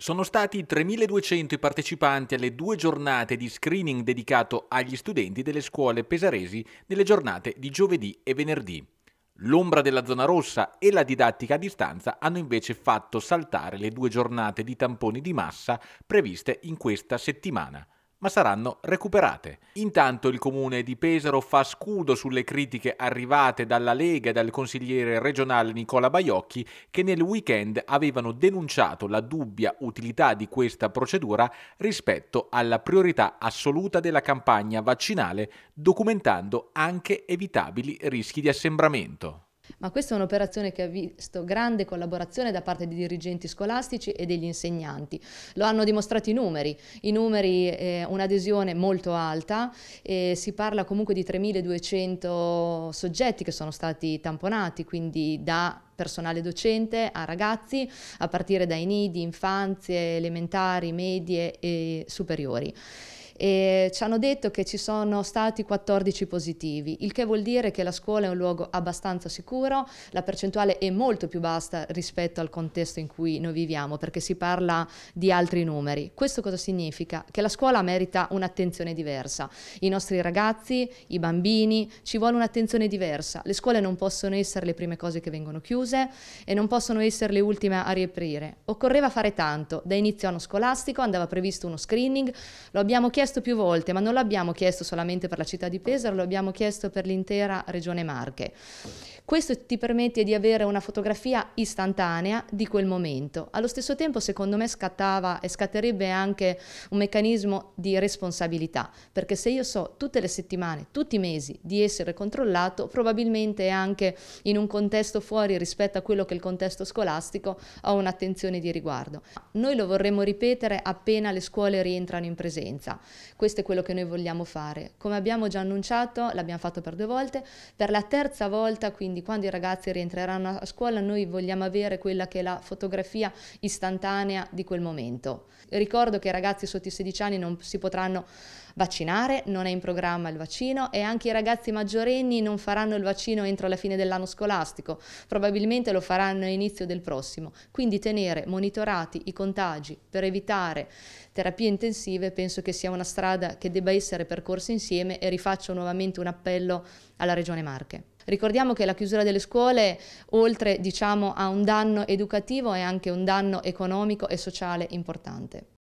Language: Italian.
Sono stati 3.200 i partecipanti alle due giornate di screening dedicato agli studenti delle scuole pesaresi nelle giornate di giovedì e venerdì. L'ombra della zona rossa e la didattica a distanza hanno invece fatto saltare le due giornate di tamponi di massa previste in questa settimana ma saranno recuperate. Intanto il comune di Pesaro fa scudo sulle critiche arrivate dalla Lega e dal consigliere regionale Nicola Baiocchi che nel weekend avevano denunciato la dubbia utilità di questa procedura rispetto alla priorità assoluta della campagna vaccinale, documentando anche evitabili rischi di assembramento ma questa è un'operazione che ha visto grande collaborazione da parte dei dirigenti scolastici e degli insegnanti. Lo hanno dimostrato i numeri, i numeri eh, un'adesione molto alta, eh, si parla comunque di 3.200 soggetti che sono stati tamponati, quindi da personale docente a ragazzi a partire dai nidi, infanzie, elementari, medie e superiori e ci hanno detto che ci sono stati 14 positivi, il che vuol dire che la scuola è un luogo abbastanza sicuro, la percentuale è molto più bassa rispetto al contesto in cui noi viviamo perché si parla di altri numeri. Questo cosa significa? Che la scuola merita un'attenzione diversa, i nostri ragazzi, i bambini, ci vuole un'attenzione diversa, le scuole non possono essere le prime cose che vengono chiuse e non possono essere le ultime a riaprire. Occorreva fare tanto, da inizio anno scolastico andava previsto uno screening, lo abbiamo chiesto chiesto più volte, ma non l'abbiamo chiesto solamente per la città di Pesaro, lo abbiamo chiesto per l'intera regione Marche. Questo ti permette di avere una fotografia istantanea di quel momento. Allo stesso tempo, secondo me, scattava e scatterebbe anche un meccanismo di responsabilità, perché se io so tutte le settimane, tutti i mesi di essere controllato, probabilmente anche in un contesto fuori rispetto a quello che è il contesto scolastico, ho un'attenzione di riguardo. Noi lo vorremmo ripetere appena le scuole rientrano in presenza. Questo è quello che noi vogliamo fare. Come abbiamo già annunciato, l'abbiamo fatto per due volte, per la terza volta, quindi quindi quando i ragazzi rientreranno a scuola noi vogliamo avere quella che è la fotografia istantanea di quel momento. Ricordo che i ragazzi sotto i 16 anni non si potranno vaccinare, non è in programma il vaccino e anche i ragazzi maggiorenni non faranno il vaccino entro la fine dell'anno scolastico, probabilmente lo faranno all'inizio del prossimo. Quindi tenere monitorati i contagi per evitare terapie intensive penso che sia una strada che debba essere percorsa insieme e rifaccio nuovamente un appello alla Regione Marche. Ricordiamo che la chiusura delle scuole, oltre diciamo, a un danno educativo, è anche un danno economico e sociale importante.